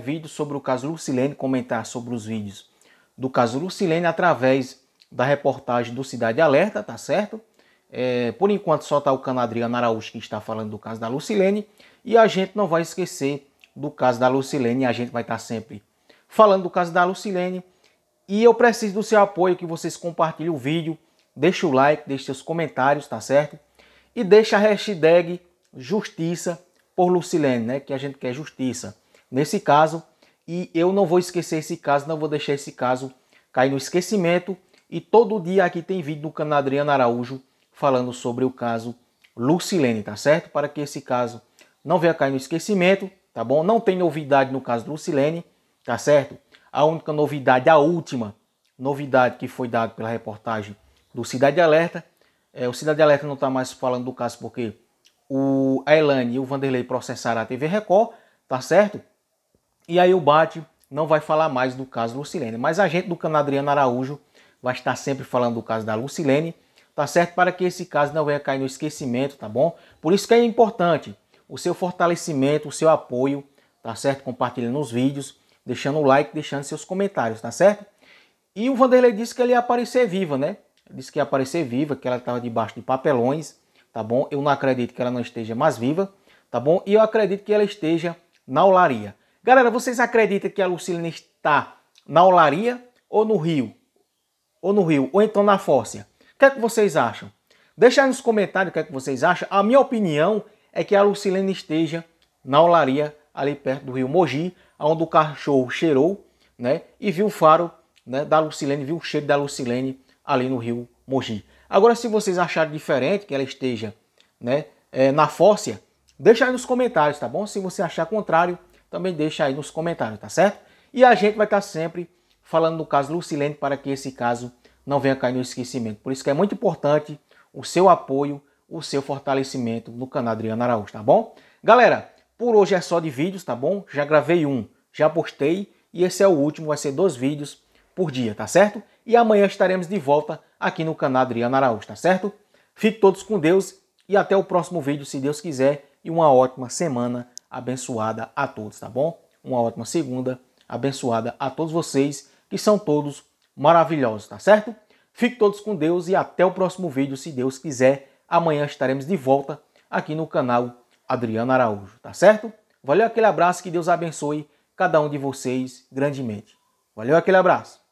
vídeo sobre o caso Lucilene, comentar sobre os vídeos do caso Lucilene através da reportagem do Cidade Alerta, tá certo? É, por enquanto só está o Adriano Araújo que está falando do caso da Lucilene e a gente não vai esquecer do caso da Lucilene, a gente vai estar tá sempre falando do caso da Lucilene e eu preciso do seu apoio, que vocês compartilhem o vídeo, deixem o like, deixem seus comentários, tá certo? E deixa a hashtag Justiça por Lucilene, né? Que a gente quer justiça nesse caso. E eu não vou esquecer esse caso, não vou deixar esse caso cair no esquecimento. E todo dia aqui tem vídeo no canal Adriano Araújo falando sobre o caso Lucilene, tá certo? Para que esse caso não venha cair no esquecimento, tá bom? Não tem novidade no caso Lucilene, tá certo? A única novidade, a última novidade que foi dada pela reportagem do Cidade Alerta, é, o Cidade Alerta não está mais falando do caso porque o, a Elane e o Vanderlei processaram a TV Record, tá certo? E aí o Bate não vai falar mais do caso Lucilene. Mas a gente do canal Adriano Araújo vai estar sempre falando do caso da Lucilene, tá certo? Para que esse caso não venha cair no esquecimento, tá bom? Por isso que é importante o seu fortalecimento, o seu apoio, tá certo? Compartilhando os vídeos, deixando o like, deixando seus comentários, tá certo? E o Vanderlei disse que ele ia aparecer viva, né? disse que ia aparecer viva, que ela estava debaixo de papelões, tá bom? Eu não acredito que ela não esteja mais viva, tá bom? E eu acredito que ela esteja na olaria. Galera, vocês acreditam que a Lucilene está na Olaria ou no Rio? Ou no Rio, ou então na Fórcia? O que é que vocês acham? Deixa aí nos comentários o que é que vocês acham. A minha opinião é que a Lucilene esteja na Olaria, ali perto do Rio Mogi, onde o cachorro cheirou, né? E viu o faro né, da Lucilene, viu o cheiro da Lucilene ali no Rio Mogi. Agora, se vocês acharem diferente que ela esteja né, é, na Fórcia, deixa aí nos comentários, tá bom? Se você achar contrário, também deixa aí nos comentários, tá certo? E a gente vai estar tá sempre falando do caso Lucilene para que esse caso não venha cair no esquecimento. Por isso que é muito importante o seu apoio, o seu fortalecimento no canal Adriano Araújo, tá bom? Galera, por hoje é só de vídeos, tá bom? Já gravei um, já postei e esse é o último, vai ser dois vídeos por dia, tá certo? E amanhã estaremos de volta aqui no canal Adriano Araújo, tá certo? Fiquem todos com Deus e até o próximo vídeo, se Deus quiser, e uma ótima semana abençoada a todos, tá bom? Uma ótima segunda, abençoada a todos vocês, que são todos maravilhosos, tá certo? Fiquem todos com Deus e até o próximo vídeo, se Deus quiser. Amanhã estaremos de volta aqui no canal Adriano Araújo, tá certo? Valeu aquele abraço, que Deus abençoe cada um de vocês grandemente. Valeu aquele abraço.